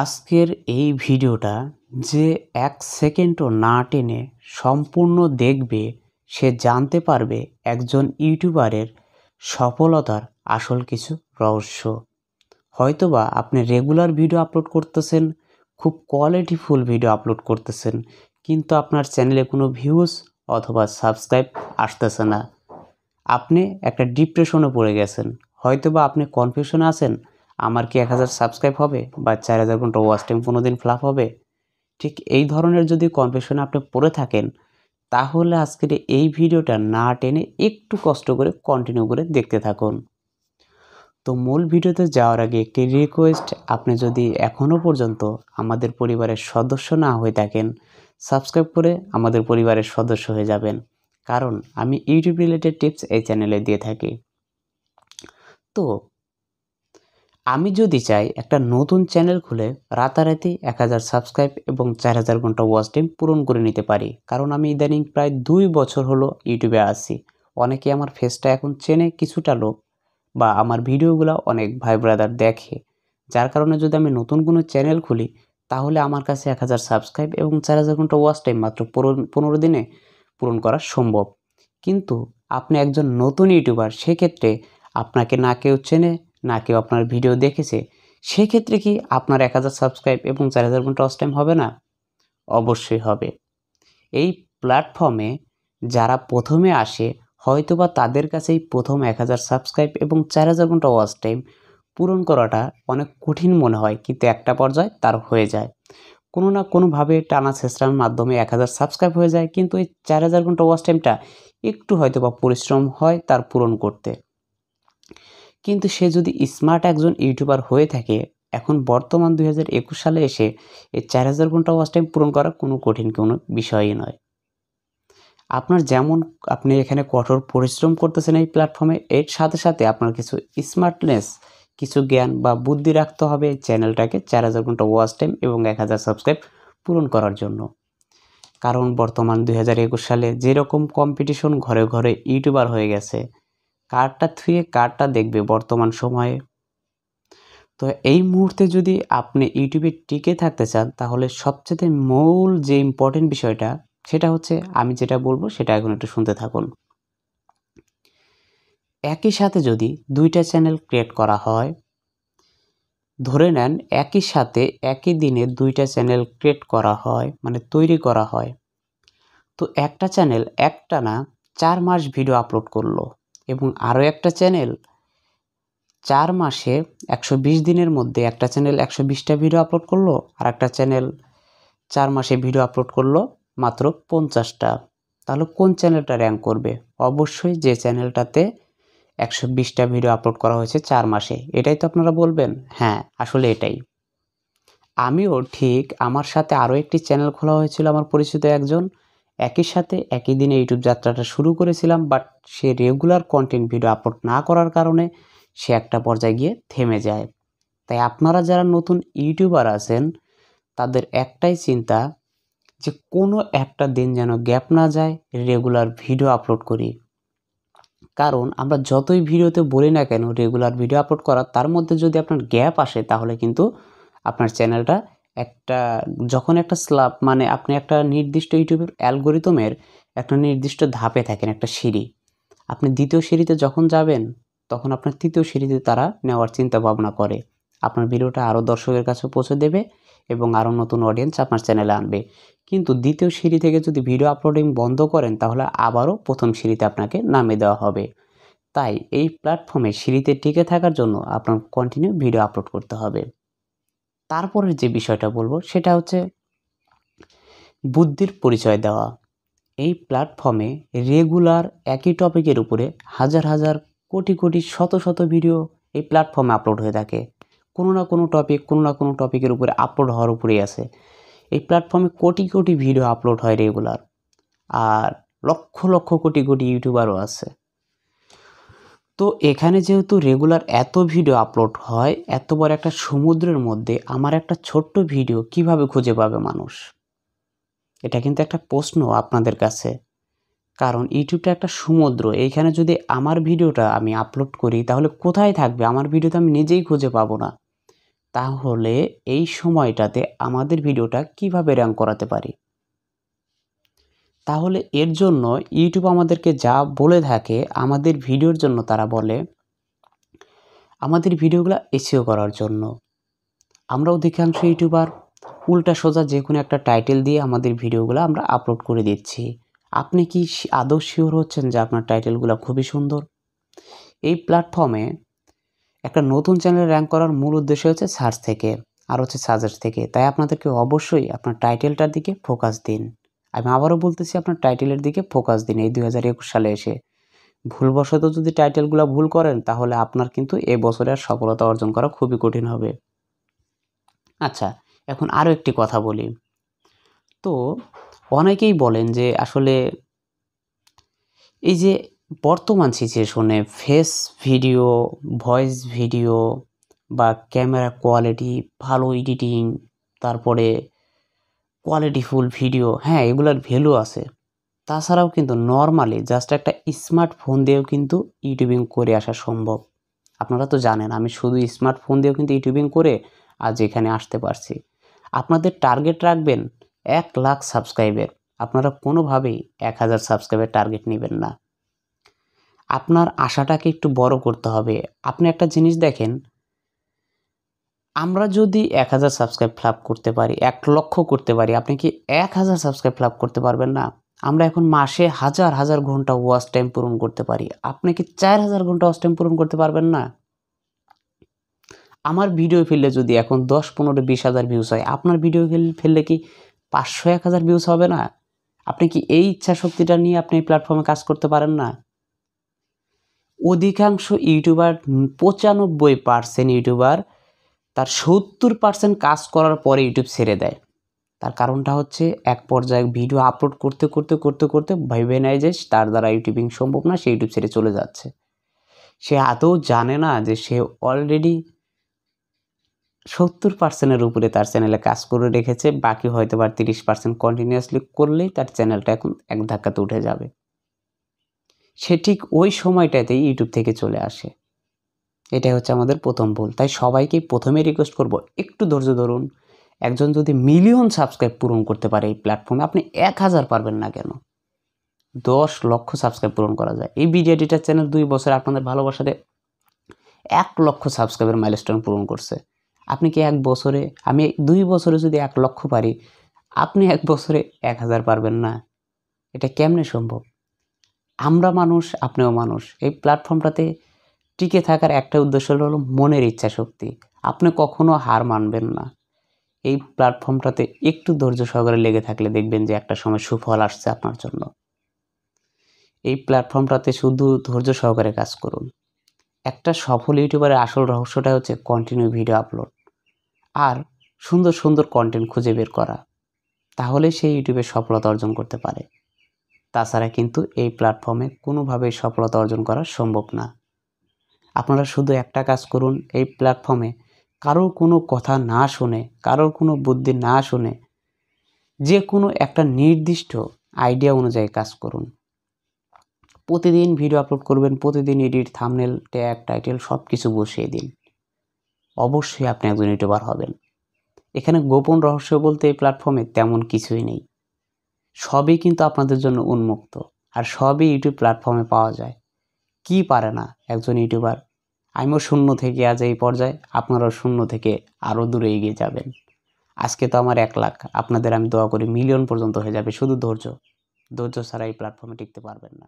আজকের এই ভিডিওটা যে এক সেকেন্ডও না টেনে সম্পূর্ণ দেখবে সে জানতে পারবে একজন ইউটিউবারের সফলতার আসল কিছু রহস্য হয়তোবা আপনি রেগুলার ভিডিও আপলোড করতেছেন খুব কোয়ালিটিফুল ভিডিও আপলোড করতেছেন কিন্তু আপনার চ্যানেলে কোনো ভিউজ অথবা সাবস্ক্রাইব আসতেছে না আপনি একটা ডিপ্রেশনে পড়ে গেছেন হয়তোবা আপনি কনফিউশনে আছেন আমার কি এক হাজার সাবস্ক্রাইব হবে বা চার হাজার ঘন্টা ওয়াচ টাইম কোনো দিন ফ্লাপ হবে ঠিক এই ধরনের যদি কনফিউশনে আপনি পড়ে থাকেন তাহলে আজকের এই ভিডিওটা না টেনে একটু কষ্ট করে কন্টিনিউ করে দেখতে থাকুন তো মূল ভিডিওতে যাওয়ার আগে একটি রিকোয়েস্ট আপনি যদি এখনও পর্যন্ত আমাদের পরিবারের সদস্য না হয়ে থাকেন সাবস্ক্রাইব করে আমাদের পরিবারের সদস্য হয়ে যাবেন কারণ আমি ইউটিউব রিলেটেড টিপস এই চ্যানেলে দিয়ে থাকি তো আমি যদি চাই একটা নতুন চ্যানেল খুলে রাতারাতি এক হাজার সাবস্ক্রাইব এবং চার হাজার ঘন্টা ওয়াচ টাইম পূরণ করে নিতে পারি কারণ আমি ইদানিং প্রায় দুই বছর হলো ইউটিউবে আসি অনেকে আমার ফেসটা এখন চেনে কিছুটা লোক বা আমার ভিডিওগুলো অনেক ভাই ব্রাদার দেখে যার কারণে যদি আমি নতুন কোনো চ্যানেল খুলি তাহলে আমার কাছে এক হাজার সাবস্ক্রাইব এবং চার হাজার ঘন্টা ওয়াচ টাইম মাত্র পনেরো দিনে পূরণ করা সম্ভব কিন্তু আপনি একজন নতুন ইউটিউবার সেক্ষেত্রে আপনাকে না কেউ চেনে না কেউ আপনার ভিডিও দেখেছে সেক্ষেত্রে কি আপনার এক হাজার সাবস্ক্রাইব এবং চার হাজার ঘন্টা অস টাইম হবে না অবশ্যই হবে এই প্ল্যাটফর্মে যারা প্রথমে আসে হয়তোবা তাদের কাছেই প্রথম এক হাজার সাবস্ক্রাইব এবং চার হাজার ঘন্টা ওয়াচ টাইম পূরণ করাটা অনেক কঠিন মনে হয় কিন্তু একটা পর্যায়ে তার হয়ে যায় কোনো না কোনোভাবে টানা চেষ্টার মাধ্যমে এক হাজার সাবস্ক্রাইব হয়ে যায় কিন্তু এই চার হাজার ঘন্টা ওয়াচ টাইমটা একটু হয়তো বা পরিশ্রম হয় তার পূরণ করতে কিন্তু সে যদি স্মার্ট একজন ইউটিউবার হয়ে থাকে এখন বর্তমান দুই সালে এসে এই চার হাজার ঘন্টা ওয়াচ টাইম পূরণ করা কোনো কঠিন কোনো বিষয়ই নয় আপনার যেমন আপনি এখানে কঠোর পরিশ্রম করতেছেন এই প্ল্যাটফর্মে এর সাথে সাথে আপনার কিছু স্মার্টনেস কিছু জ্ঞান বা বুদ্ধি রাখতে হবে চ্যানেলটাকে চার হাজার ঘন্টা ওয়াচ টাইম এবং এক হাজার সাবস্ক্রাইব পূরণ করার জন্য কারণ বর্তমান দুই সালে যেরকম কম্পিটিশন ঘরে ঘরে ইউটিউবার হয়ে গেছে কারটা থুয়ে কারটা দেখবে বর্তমান সময়ে তো এই মুহূর্তে যদি আপনি ইউটিউবে টিকে থাকতে চান তাহলে সবচেয়ে মূল যে ইম্পর্টেন্ট বিষয়টা সেটা হচ্ছে আমি যেটা বলবো সেটা এখন একটু শুনতে থাকুন একই সাথে যদি দুইটা চ্যানেল ক্রিয়েট করা হয় ধরে নেন একই সাথে একই দিনে দুইটা চ্যানেল ক্রিয়েট করা হয় মানে তৈরি করা হয় তো একটা চ্যানেল একটা না চার মাস ভিডিও আপলোড করলো এবং আরও একটা চ্যানেল চার মাসে একশো বিশ দিনের মধ্যে একটা চ্যানেল একশো বিশটা ভিডিও আপলোড করলো আর একটা চ্যানেল চার মাসে ভিডিও আপলোড করলো মাত্র পঞ্চাশটা তাহলে কোন চ্যানেলটা র্যাঙ্ক করবে অবশ্যই যে চ্যানেলটাতে একশো বিশটা ভিডিও আপলোড করা হয়েছে চার মাসে এটাই তো আপনারা বলবেন হ্যাঁ আসলে এটাই আমিও ঠিক আমার সাথে আরও একটি চ্যানেল খোলা হয়েছিল আমার পরিচিত একজন একই সাথে একই দিনে ইউটিউব যাত্রাটা শুরু করেছিলাম বাট সে রেগুলার কন্টেন্ট ভিডিও আপলোড না করার কারণে সে একটা পর্যায়ে গিয়ে থেমে যায় তাই আপনারা যারা নতুন ইউটিউবার আছেন তাদের একটাই চিন্তা যে কোনো একটা দিন যেন গ্যাপ না যায় রেগুলার ভিডিও আপলোড করি কারণ আমরা যতই ভিডিওতে বলি না কেন রেগুলার ভিডিও আপলোড করা তার মধ্যে যদি আপনার গ্যাপ আসে তাহলে কিন্তু আপনার চ্যানেলটা একটা যখন একটা স্লাব মানে আপনি একটা নির্দিষ্ট ইউটিউবের অ্যালগোরিদমের একটা নির্দিষ্ট ধাপে থাকেন একটা সিঁড়ি আপনি দ্বিতীয় সিঁড়িতে যখন যাবেন তখন আপনার তৃতীয় সিঁড়িতে তারা নেওয়ার চিন্তা ভাবনা করে আপনার ভিডিওটা আরও দর্শকের কাছে পৌঁছে দেবে এবং আরও নতুন অডিয়েন্স আপনার চ্যানেলে আনবে কিন্তু দ্বিতীয় সিঁড়ি থেকে যদি ভিডিও আপলোডিং বন্ধ করেন তাহলে আবারও প্রথম সিঁড়িতে আপনাকে নামে দেওয়া হবে তাই এই প্ল্যাটফর্মে সিঁড়িতে টিকে থাকার জন্য আপনার কন্টিনিউ ভিডিও আপলোড করতে হবে তারপরের যে বিষয়টা বলবো সেটা হচ্ছে বুদ্ধির পরিচয় দেওয়া এই প্ল্যাটফর্মে রেগুলার একই টপিকের উপরে হাজার হাজার কোটি কোটি শত শত ভিডিও এই প্ল্যাটফর্মে আপলোড হয়ে থাকে কোনো না কোনো টপিক কোনো না কোনো টপিকের উপরে আপলোড হওয়ার উপরেই আছে এই প্ল্যাটফর্মে কোটি কোটি ভিডিও আপলোড হয় রেগুলার আর লক্ষ লক্ষ কোটি কোটি ইউটিউবারও আছে তো এখানে যেহেতু রেগুলার এত ভিডিও আপলোড হয় এত বড় একটা সমুদ্রের মধ্যে আমার একটা ছোট্ট ভিডিও কিভাবে খুঁজে পাবে মানুষ এটা কিন্তু একটা প্রশ্ন আপনাদের কাছে কারণ ইউটিউবটা একটা সমুদ্র এইখানে যদি আমার ভিডিওটা আমি আপলোড করি তাহলে কোথায় থাকবে আমার ভিডিও তো আমি নিজেই খুঁজে পাবো না তাহলে এই সময়টাতে আমাদের ভিডিওটা কিভাবে র্যাঙ্ক করাতে পারি তাহলে এর জন্য ইউটিউব আমাদেরকে যা বলে থাকে আমাদের ভিডিওর জন্য তারা বলে আমাদের ভিডিওগুলো এসিও করার জন্য আমরা অধিকাংশ ইউটিউবার উল্টা সোজা যে কোনো একটা টাইটেল দিয়ে আমাদের ভিডিওগুলো আমরা আপলোড করে দিচ্ছি আপনি কি আদৌ শিওর হচ্ছেন যে আপনার টাইটেলগুলো খুবই সুন্দর এই প্ল্যাটফর্মে একটা নতুন চ্যানেল র্যাঙ্ক করার মূল উদ্দেশ্য হচ্ছে সার্চ থেকে আর হচ্ছে সাজেস্ট থেকে তাই আপনাদেরকে অবশ্যই আপনার টাইটেলটার দিকে ফোকাস দিন আমি আবারও বলতেছি আপনার টাইটেলের দিকে ফোকাস দিন এই দু সালে এসে ভুলবশত যদি টাইটেলগুলো ভুল করেন তাহলে আপনার কিন্তু এ বছরে আর সফলতা অর্জন করা খুবই কঠিন হবে আচ্ছা এখন আরও একটি কথা বলি তো অনেকেই বলেন যে আসলে এই যে বর্তমান সিচুয়েশনে ফেস ভিডিও ভয়েস ভিডিও বা ক্যামেরা কোয়ালিটি ভালো এডিটিং তারপরে কোয়ালিটিফুল ভিডিও হ্যাঁ এগুলোর ভ্যালু আছে তাছাড়াও কিন্তু নর্মালি জাস্ট একটা স্মার্টফোন দিয়েও কিন্তু ইউটিউবিং করে আসা সম্ভব আপনারা তো জানেন আমি শুধু স্মার্টফোন দিয়েও কিন্তু ইউটিউবিং করে আজ এখানে আসতে পারছি আপনাদের টার্গেট রাখবেন এক লাখ সাবস্ক্রাইবের আপনারা কোনোভাবেই এক হাজার সাবস্ক্রাইবের টার্গেট নেবেন না আপনার আশাটাকে একটু বড় করতে হবে আপনি একটা জিনিস দেখেন আমরা যদি এক হাজার সাবস্ক্রাইব ফ্লাপ করতে পারি এক লক্ষ করতে পারি আপনি কি এক হাজার সাবস্ক্রাইব ফ্লাপ করতে পারবেন না আমরা এখন মাসে হাজার হাজার ঘন্টা ওয়াচ টাইম পূরণ করতে পারি আপনি কি চার হাজার ঘন্টা ওয়াশ টাইম পূরণ করতে পারবেন না আমার ভিডিও ফেললে যদি এখন দশ পনেরো বিশ হাজার ভিউজ হয় আপনার ভিডিও ফেললে কি পাঁচশো এক হাজার ভিউজ হবে না আপনি কি এই ইচ্ছা শক্তিটা নিয়ে আপনি এই প্ল্যাটফর্মে কাজ করতে পারেন না অধিকাংশ ইউটিউবার পঁচানব্বই পার্সেন্ট ইউটিউবার তার সত্তর পার্সেন্ট কাজ করার পরে ইউটিউব ছেড়ে দেয় তার কারণটা হচ্ছে এক পর্যায়ে ভিডিও আপলোড করতে করতে করতে করতে ভেবে নেয় যে তার দ্বারা ইউটিউবিং সম্ভব না সে ইউটিউব ছেড়ে চলে যাচ্ছে সে আদৌ জানে না যে সে অলরেডি সত্তর পার্সেন্টের উপরে তার চ্যানেলে কাজ করে রেখেছে বাকি হয়তো বা তিরিশ পার্সেন্ট কন্টিনিউয়াসলি করলেই তার চ্যানেলটা এখন এক ধাক্কাতে উঠে যাবে সে ঠিক ওই সময়টাতেই ইউটিউব থেকে চলে আসে এটাই হচ্ছে আমাদের প্রথম ভুল তাই সবাইকে প্রথমে রিকোয়েস্ট করব একটু ধৈর্য ধরুন একজন যদি মিলিয়ন সাবস্ক্রাইব পূরণ করতে পারে এই প্ল্যাটফর্মে আপনি এক হাজার পারবেন না কেন দশ লক্ষ সাবস্ক্রাইব পূরণ করা যায় এই বিজে ডিটার চ্যানেল দুই বছর আপনাদের ভালোবাসাতে এক লক্ষ সাবস্ক্রাইবের মাইলস্টোন পূরণ করছে আপনি কি এক বছরে আমি দুই বছরে যদি এক লক্ষ পারি আপনি এক বছরে এক হাজার পারবেন না এটা কেমনে সম্ভব আমরা মানুষ আপনিও মানুষ এই প্ল্যাটফর্মটাতে টিকে থাকার একটা উদ্দেশ্য হলো মনের ইচ্ছা শক্তি আপনি কখনো হার মানবেন না এই প্ল্যাটফর্মটাতে একটু ধৈর্য সহকারে লেগে থাকলে দেখবেন যে একটা সময় সুফল আসছে আপনার জন্য এই প্ল্যাটফর্মটাতে শুধু ধৈর্য সহকারে কাজ করুন একটা সফল ইউটিউবারের আসল রহস্যটা হচ্ছে কন্টিনিউ ভিডিও আপলোড আর সুন্দর সুন্দর কন্টেন্ট খুঁজে বের করা তাহলে সেই ইউটিউবে সফলতা অর্জন করতে পারে তাছাড়া কিন্তু এই প্ল্যাটফর্মে কোনোভাবেই সফলতা অর্জন করা সম্ভব না আপনারা শুধু একটা কাজ করুন এই প্ল্যাটফর্মে কারোর কোনো কথা না শুনে কারোর কোনো বুদ্ধি না শুনে যে কোনো একটা নির্দিষ্ট আইডিয়া অনুযায়ী কাজ করুন প্রতিদিন ভিডিও আপলোড করবেন প্রতিদিন এডিট থামনেল ট্যাগ টাইটেল সব কিছু বসিয়ে দিন অবশ্যই আপনি একজন ইউটিউবার হবেন এখানে গোপন রহস্য বলতে এই প্ল্যাটফর্মে তেমন কিছুই নেই সবই কিন্তু আপনাদের জন্য উন্মুক্ত আর সবই ইউটিউব প্ল্যাটফর্মে পাওয়া যায় কি পারে না একজন ইউটিউবার আমিও শূন্য থেকে আজ এই পর্যায়ে আপনারাও শূন্য থেকে আরও দূরে এগিয়ে যাবেন আজকে তো আমার এক লাখ আপনাদের আমি দোয়া করি মিলিয়ন পর্যন্ত হয়ে যাবে শুধু ধৈর্য ধৈর্য ছাড়া এই প্ল্যাটফর্মে টিকতে পারবেন না